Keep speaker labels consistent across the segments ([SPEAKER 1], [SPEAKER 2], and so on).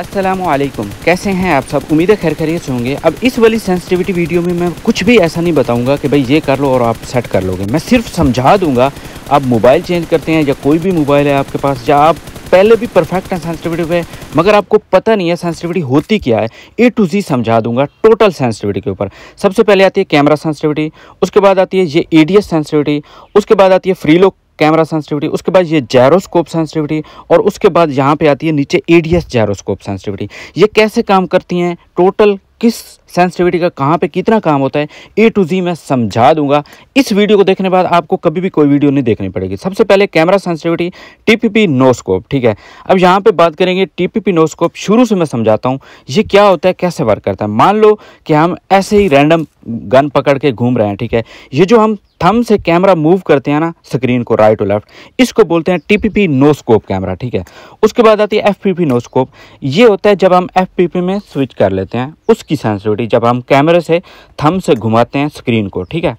[SPEAKER 1] असलम कैसे हैं आप सब उम्मीद है खैर खैरियत होंगे अब इस वाली सेंसिटिविटी वीडियो में मैं कुछ भी ऐसा नहीं बताऊंगा कि भाई ये कर लो और आप सेट कर लोगे मैं सिर्फ समझा दूंगा आप मोबाइल चेंज करते हैं या कोई भी मोबाइल है आपके पास या आप पहले भी परफेक्ट है सेंसिटिविटी पे मगर आपको पता नहीं है सेंसिटिविटी होती क्या है ए टू जी समझा दूंगा टोटल सेंसिटिविटी के ऊपर सबसे पहले आती है कैमरा सेंसिटिविटी उसके बाद आती है ये ए डी सेंसिटिविटी उसके बाद आती है फ्री लोक कैमरा सेंसिटिविटी उसके बाद ये जैरोस्कोप सेंसिटिविटी और उसके बाद यहाँ पे आती है नीचे एडीएस जैरोस्कोप सेंसिटिविटी ये कैसे काम करती हैं टोटल किस सेंसिटिविटी का कहाँ पे कितना काम होता है ए टू जी मैं समझा दूंगा इस वीडियो को देखने बाद आपको कभी भी कोई वीडियो नहीं देखनी पड़ेगी सबसे पहले कैमरा सेंसिटिविटी टीपीपी नोस्कोप ठीक है अब यहाँ पे बात करेंगे टीपीपी नोस्कोप शुरू से मैं समझाता हूँ ये क्या होता है कैसे वर्क करता है मान लो कि हम ऐसे ही रैंडम गन पकड़ के घूम रहे हैं ठीक है ये जो हम थम से कैमरा मूव करते हैं ना स्क्रीन को राइट और लेफ्ट इसको बोलते हैं टीपीपी नोस्कोप कैमरा ठीक है उसके बाद आती है पी नोस्कोप ये होता है जब हम पी में स्विच कर लेते हैं उसकी सेंसिटिविटी प्रॉपर्टी जब हम कैमरे से थम से घुमाते हैं स्क्रीन को ठीक है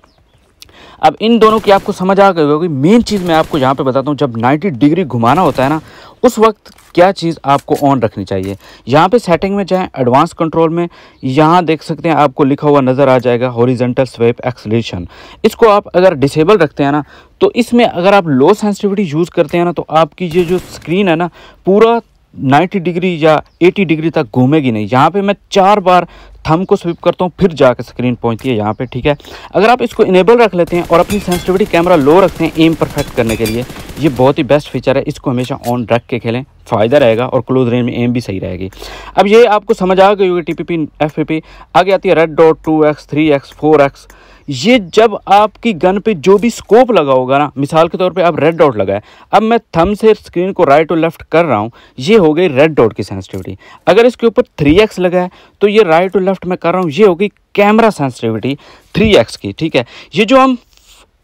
[SPEAKER 1] अब इन दोनों की आपको समझ आ गई होगी मेन चीज़ मैं आपको यहाँ पे बताता हूँ जब 90 डिग्री घुमाना होता है ना उस वक्त क्या चीज़ आपको ऑन रखनी चाहिए यहाँ पे सेटिंग में जाएँ एडवांस कंट्रोल में यहाँ देख सकते हैं आपको लिखा हुआ नज़र आ जाएगा हॉरिजेंटल स्वेप एक्सलेशन इसको आप अगर डिसेबल रखते हैं ना तो इसमें अगर आप लो सेंसिटिविटी यूज़ करते हैं ना तो आपकी ये जो स्क्रीन है ना पूरा 90 डिग्री या 80 डिग्री तक घूमेगी नहीं यहाँ पे मैं चार बार थम को स्विप करता हूँ फिर जाकर स्क्रीन पहुँचती है यहाँ पे ठीक है अगर आप इसको इनेबल रख लेते हैं और अपनी सेंसिटिविटी कैमरा लो रखते हैं एम परफेक्ट करने के लिए ये बहुत ही बेस्ट फीचर है इसको हमेशा ऑन रख के खेलें फ़ायदा रहेगा और क्लोज रेंज में एम भी सही रहेगी अब ये आपको समझ आ गई होगी T P P F P P आगे आती है red dot two x three x four x ये जब आपकी गन पे जो भी स्कोप लगा होगा ना मिसाल के तौर पे आप रेड डॉट लगाए अब मैं थम से स्क्रीन को राइट और लेफ्ट कर रहा हूँ ये हो गई रेड डॉट की सेंसिटिविटी अगर इसके ऊपर थ्री एक्स लगाए तो ये राइट और लेफ्ट में कर रहा हूँ ये हो गई कैमरा सेंसिटिविटी थ्री एक्स की ठीक है ये जो हम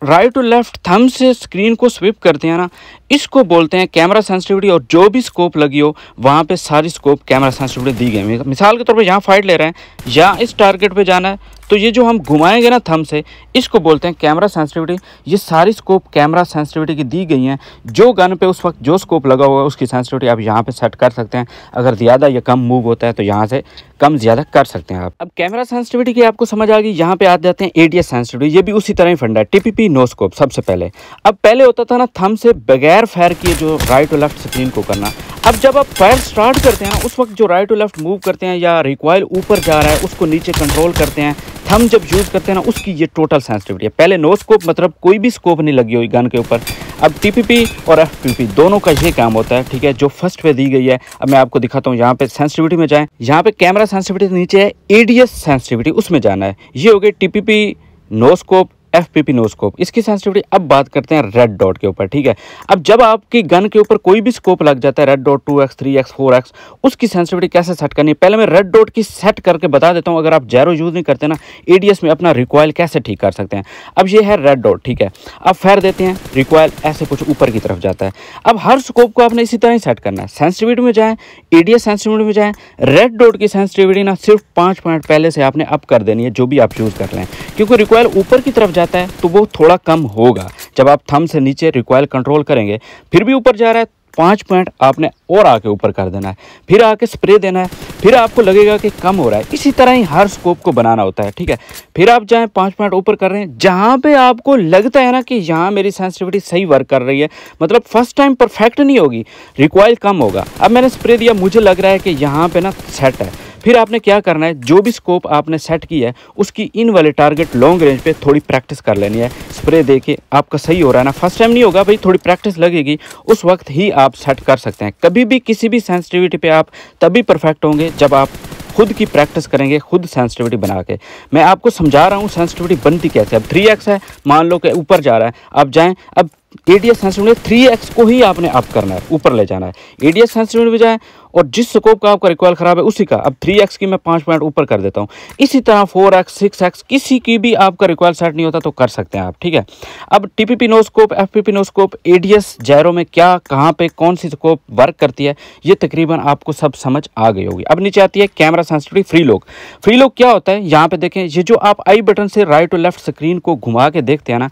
[SPEAKER 1] राइट टू लेफ्ट थम से स्क्रीन को स्विप करते हैं ना इसको बोलते हैं कैमरा सेंसिटिविटी और जो भी स्कोप लगी हो वहाँ पे सारी स्कोप कैमरा सेंसिटिविटी दी गई मिसाल के तौर पे यहाँ फाइट ले रहे हैं या इस टारगेट पे जाना है तो ये जो हम घुमाएंगे ना थम से इसको बोलते हैं कैमरा सेंसिटिविटी ये सारी स्कोप कैमरा सेंसिटिविटी की दी गई हैं जो गन पे उस वक्त जो स्कोप लगा हुआ है उसकी सेंसिटिविटी आप यहाँ पे सेट कर सकते हैं अगर ज़्यादा या कम मूव होता है तो यहाँ से कम ज़्यादा कर सकते हैं आप अब कैमरा सेंसिटिविटी की आपको समझ आ गई यहाँ पे आ जाते हैं ए सेंसिटिविटी ये भी उसी तरह ही फंडा है टी नो स्कोप सबसे पहले अब पहले होता था ना थम से बगैर फैर किए जो राइट और लेफ्ट स्क्रीन को करना अब जब आप फायर स्टार्ट करते हैं उस वक्त जो राइट टू लेफ्ट मूव करते हैं या रिकॉयल ऊपर जा रहा है उसको नीचे कंट्रोल करते हैं थम जब यूज़ करते हैं ना उसकी ये टोटल सेंसिटिविटी है पहले नो स्कोप मतलब कोई भी स्कोप नहीं लगी हुई गन के ऊपर अब टीपीपी और एफपीपी दोनों का ये काम होता है ठीक है जो फर्स्ट पे दी गई है अब मैं आपको दिखाता हूँ यहाँ पे सेंसिटिविटी में जाएं यहाँ पे कैमरा सेंसिटिविटी नीचे है एडीएस सेंसिटिविटी उसमें जाना है ये हो गई TPP no scope F scope इसकी सेंसिटिविटी अब बात करते हैं रेड डॉट के ऊपर ठीक है अब जब आपकी गन के ऊपर कोई भी स्कोप लग जाता है red dot two x three x four x उसकी सेंसिटिविटी कैसे सेट करनी है पहले मैं रेड डॉट की सेट करके बता देता हूँ अगर आप जैरो यूज़ नहीं करते ना एडीएस में अपना रिकॉयल कैसे ठीक कर सकते हैं अब ये है रेड डॉट ठीक है अब फेर देते हैं रिकॉयल ऐसे कुछ ऊपर की तरफ जाता है अब हर स्कोप को आपने इसी तरह ही सेट करना है सेंसिटिविटी में जाए एडीएस सेंसिटिविटी में जाए रेड डॉट की सेंसिटिविटी ना सिर्फ पाँच मिनट पहले से आपने अप कर देनी है जो भी आप यूज़ कर रहे हैं क्योंकि रिकॉयल ऊपर की तरफ रहता है तो वो थोड़ा कम होगा जब आप थम से नीचे रिक्वायल कंट्रोल करेंगे फिर भी ऊपर जा रहा है पाँच पॉइंट आपने और आके ऊपर कर देना है फिर आके स्प्रे देना है फिर आपको लगेगा कि कम हो रहा है इसी तरह ही हर स्कोप को बनाना होता है ठीक है फिर आप जाएँ पाँच पॉइंट ऊपर कर रहे हैं जहाँ पे आपको लगता है ना कि यहाँ मेरी सेंसिटिविटी सही वर्क कर रही है मतलब फर्स्ट टाइम परफेक्ट नहीं होगी रिक्वायल कम होगा अब मैंने स्प्रे दिया मुझे लग रहा है कि यहाँ पर ना सेट है फिर आपने क्या करना है जो भी स्कोप आपने सेट की है उसकी इन वाले टारगेट लॉन्ग रेंज पे थोड़ी प्रैक्टिस कर लेनी है स्प्रे दे के आपका सही हो रहा है ना फर्स्ट टाइम नहीं होगा भाई थोड़ी प्रैक्टिस लगेगी उस वक्त ही आप सेट कर सकते हैं कभी भी किसी भी सेंसिटिविटी पर आप तभी परफेक्ट होंगे जब आप खुद की प्रैक्टिस करेंगे खुद सेंसिटिविटी बना के मैं आपको समझा रहा हूँ सेंसिटिविटी बनती कैसे अब थ्री एक्स है मान लो कि ऊपर जा रहा है अब जाएँ अब A D S sensitivity three x को ही आपने अप करना है ऊपर ले जाना है ए डी एस सेंसिटिविटी भी जाएँ और जिस स्कोप का आपका रिकॉयल ख़राब है उसी का अब थ्री एक्स की मैं पाँच पॉइंट ऊपर कर देता हूँ इसी तरह फोर एक्स सिक्स एक्स किसी की भी आपका रिकॉयल सेट नहीं होता तो कर सकते हैं आप ठीक है अब TP p no scope no scope F P P no scope gyro में क्या कहाँ पर कौन सी स्कोप वर्क करती है ये तकरीबन आपको सब समझ आ गई होगी अब नीचे आती है camera sensitivity free look free look क्या होता है यहाँ पे देखें ये जो आप आई बटन से राइट और लेफ्ट स्क्रीन को घुमा के देखते हैं ना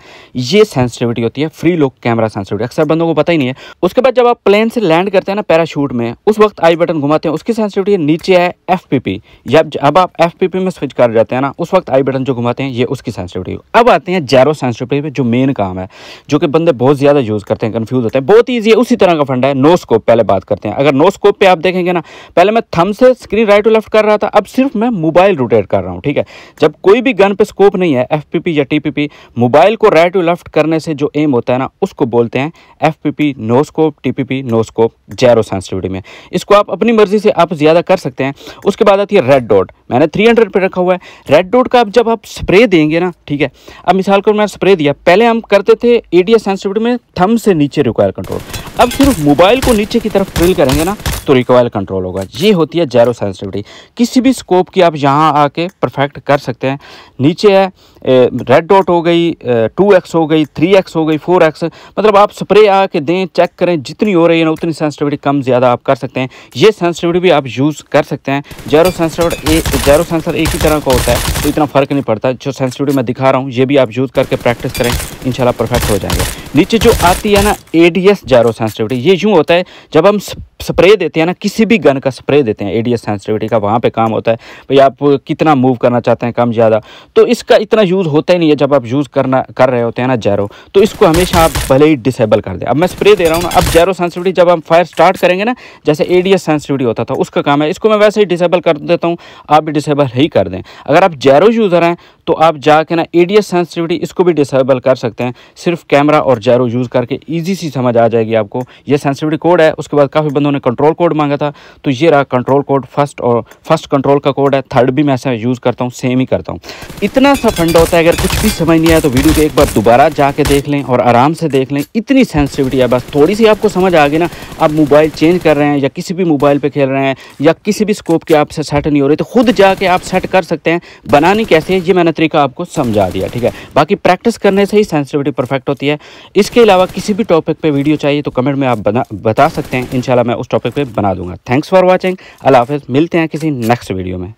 [SPEAKER 1] ये सेंसिटिविटी होती है फ्री लोक कैमरा सेंसिटिविटी अक्सर बंदों को पता ही नहीं है उसके बाद जब आप प्लेन से लैंड करते हैं ना पैराशूट में उस वक्त आई आई बटन घुमाते हैं उसकी सेंसिटिविटी नीचे है एफ पी या अब आप एफ पी पी में स्विच कर जाते हैं ना उस वक्त आई बटन जो घुमाते हैं ये उसकी सेंसिटिविटी अब आते हैं जैरो सेंसिटिविटी पे जो मेन काम है जो कि बंदे बहुत ज़्यादा यूज़ करते हैं कन्फ्यूज होते हैं बहुत ईजी है उसी तरह का फंडा है नो स्कोप पहले बात करते हैं अगर नो स्कोप पे आप देखेंगे ना पहले मैं थम से स्क्रीन राइट टू लेफ्ट कर रहा था अब सिर्फ मैं मोबाइल रोटेट कर रहा हूँ ठीक है जब कोई भी गन पर स्कोप नहीं है एफ या टी मोबाइल को राइट टू लेफ्ट करने से जो एम होता है ना उसको बोलते हैं F P no scope T no scope gyro sensitivity में इसको आप अपनी मर्जी से आप ज़्यादा कर सकते हैं उसके बाद आती है रेड डॉट मैंने थ्री हंड्रेड पर रखा हुआ है रेड डॉट का आप जब आप स्प्रे देंगे ना ठीक है अब मिसाल को मैंने स्प्रे दिया पहले हम करते थे ए डी में थम से नीचे रिक्वायर कंट्रोल अब सिर्फ मोबाइल को नीचे की तरफ ड्रिल करेंगे ना तो रिकॉयल कंट्रोल होगा ये होती है जैरो सेंसिटिविटी किसी भी स्कोप की आप यहाँ आके परफेक्ट कर सकते हैं नीचे है रेड डॉट हो गई टू एक्स हो गई थ्री एक्स हो गई फोर एक्स मतलब आप स्प्रे आके दें चेक करें जितनी हो रही है ना उतनी सेंसिटिविटी कम ज़्यादा आप कर सकते हैं ये सेंसिटिविटी भी आप यूज़ कर सकते हैं जैरो सेंसिटिव एक जैरो सेंसर एक ही तरह का होता है तो इतना फ़र्क नहीं पड़ता जो सेंसिटिविटी मैं दिखा रहा हूँ ये भी आप यूज़ करके प्रैक्टिस करें इनशाला परफेक्ट हो जाएंगे नीचे जो आती है ना A D S gyro sensitivity ये यूँ होता है जब हम स्प्रे देते हैं ना किसी भी गन का स्प्रे देते हैं एडीएस सेंसिटिविटी का वहाँ पे काम होता है भाई आप कितना मूव करना चाहते हैं कम ज़्यादा तो इसका इतना यूज़ होता ही नहीं है जब आप यूज़ करना कर रहे होते हैं ना जैरो तो इसको हमेशा आप भले ही डिसेबल कर दें अब मैं स्प्रे दे रहा हूँ ना अब जैरो सेंसिटिविटी जब हम फायर स्टार्ट करेंगे ना जैसे ए सेंसिटिविटी होता था उसका काम है इसको मैं वैसे ही डिसेबल कर देता हूँ आप भी डिसेबल ही कर दें अगर आप जैरो यूज़र हैं तो आप जाके ना एडीएस सेंसिटिविटी इसको भी डिसेबल कर सकते हैं सिर्फ कैमरा और जैरो यूज़ करके ईजी सी समझ आ जाएगी आपको ये सेंसिटिविटी कोड है उसके बाद काफ़ी बंदों ने कंट्रोल कोड मांगा था तो ये रहा कंट्रोल कोड फर्स्ट और फर्स्ट कंट्रोल का कोड है थर्ड भी मैं ऐसा यूज़ करता हूँ सेम ही करता हूँ इतना सा फंड होता है अगर कुछ भी समझ नहीं आया तो वीडियो को एक बार दोबारा जाके देख लें और आराम से देख लें इतनी सेंसिटिविटी है बस थोड़ी सी आपको समझ आ गई ना आप मोबाइल चेंज कर रहे हैं या किसी भी मोबाइल पर खेल रहे हैं या किसी भी स्कोप की आपसे सेट नहीं हो रही तो खुद जाके आप सेट कर सकते हैं बनानी कैसे ये मैंने तरीका आपको समझा दिया ठीक है बाकी प्रैक्टिस करने से ही सेंसिटिविटी परफेक्ट होती है इसके अलावा किसी भी टॉपिक पे वीडियो चाहिए तो कमेंट में आप बना बता सकते हैं इंशाल्लाह मैं उस टॉपिक पे बना दूंगा थैंक्स फॉर वॉचिंग अल्लाह हाफिज़ मिलते हैं किसी नेक्स्ट वीडियो में